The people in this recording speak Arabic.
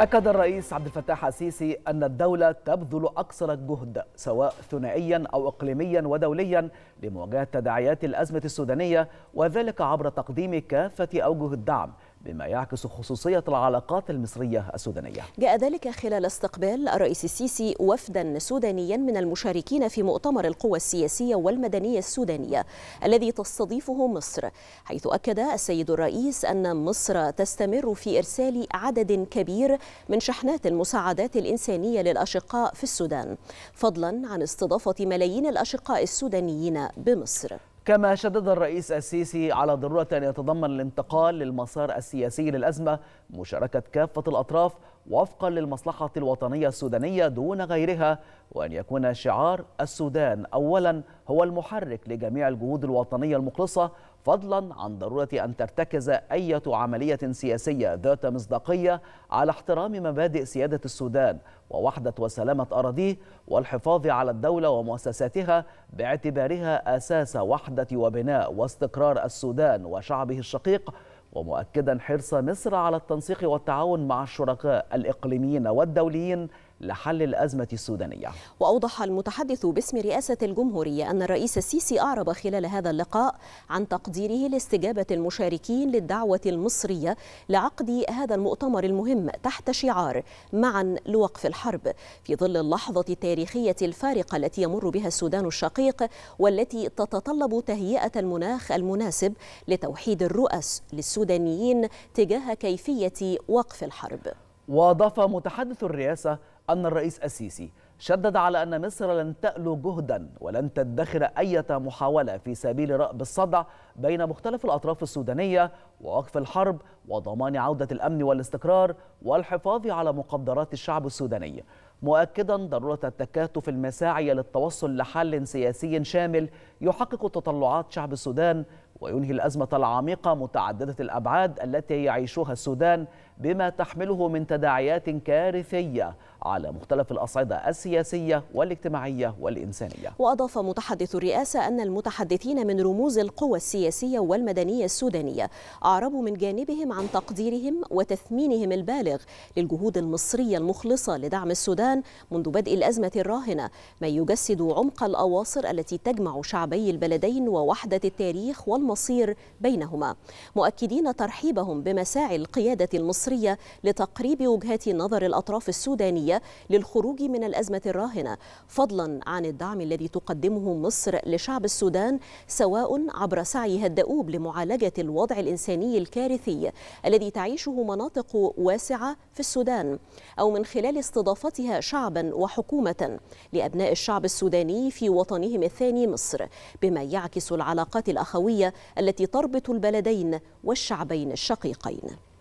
أكد الرئيس عبد الفتاح السيسي أن الدولة تبذل أقصر الجهد سواء ثنائيا أو إقليميا ودوليا لمواجهة تداعيات الأزمة السودانية وذلك عبر تقديم كافة أوجه الدعم بما يعكس خصوصية العلاقات المصرية السودانية جاء ذلك خلال استقبال الرئيس السيسي وفدا سودانيا من المشاركين في مؤتمر القوى السياسية والمدنية السودانية الذي تستضيفه مصر حيث أكد السيد الرئيس أن مصر تستمر في إرسال عدد كبير من شحنات المساعدات الإنسانية للأشقاء في السودان فضلا عن استضافة ملايين الأشقاء السودانيين بمصر كما شدد الرئيس السيسي على ضرورة أن يتضمن الانتقال للمسار السياسي للأزمة مشاركة كافة الأطراف وفقا للمصلحة الوطنية السودانية دون غيرها وأن يكون شعار السودان أولا هو المحرك لجميع الجهود الوطنية المخلصة فضلا عن ضرورة أن ترتكز أي عملية سياسية ذات مصداقية على احترام مبادئ سيادة السودان ووحدة وسلامة أراضيه والحفاظ على الدولة ومؤسساتها باعتبارها أساس وحدة وبناء واستقرار السودان وشعبه الشقيق ومؤكدا حرص مصر على التنسيق والتعاون مع الشركاء الإقليميين والدوليين لحل الأزمة السودانية وأوضح المتحدث باسم رئاسة الجمهورية أن الرئيس السيسي أعرب خلال هذا اللقاء عن تقديره لاستجابة المشاركين للدعوة المصرية لعقد هذا المؤتمر المهم تحت شعار معا لوقف الحرب في ظل اللحظة التاريخية الفارقة التي يمر بها السودان الشقيق والتي تتطلب تهيئة المناخ المناسب لتوحيد الرؤس للسودانيين تجاه كيفية وقف الحرب واضاف متحدث الرئاسه أن الرئيس السيسي شدد على أن مصر لن تألو جهدا ولن تدخر أي محاولة في سبيل رأب الصدع بين مختلف الأطراف السودانية ووقف الحرب وضمان عودة الأمن والاستقرار والحفاظ على مقدرات الشعب السوداني مؤكدا ضرورة التكاتف المساعي للتوصل لحل سياسي شامل يحقق تطلعات شعب السودان وينهي الأزمة العميقة متعددة الأبعاد التي يعيشها السودان بما تحمله من تداعيات كارثية على مختلف الأصعدة السياسية والاجتماعية والإنسانية وأضاف متحدث الرئاسة أن المتحدثين من رموز القوى السياسية والمدنية السودانية أعربوا من جانبهم عن تقديرهم وتثمينهم البالغ للجهود المصرية المخلصة لدعم السودان منذ بدء الأزمة الراهنة ما يجسد عمق الأواصر التي تجمع شعبي البلدين ووحدة التاريخ والمصير بينهما مؤكدين ترحيبهم بمساعي القيادة المصرية لتقريب وجهات نظر الأطراف السودانية الدولية للخروج من الأزمة الراهنة فضلا عن الدعم الذي تقدمه مصر لشعب السودان سواء عبر سعيها الدؤوب لمعالجة الوضع الإنساني الكارثي الذي تعيشه مناطق واسعة في السودان أو من خلال استضافتها شعبا وحكومة لأبناء الشعب السوداني في وطنهم الثاني مصر بما يعكس العلاقات الأخوية التي تربط البلدين والشعبين الشقيقين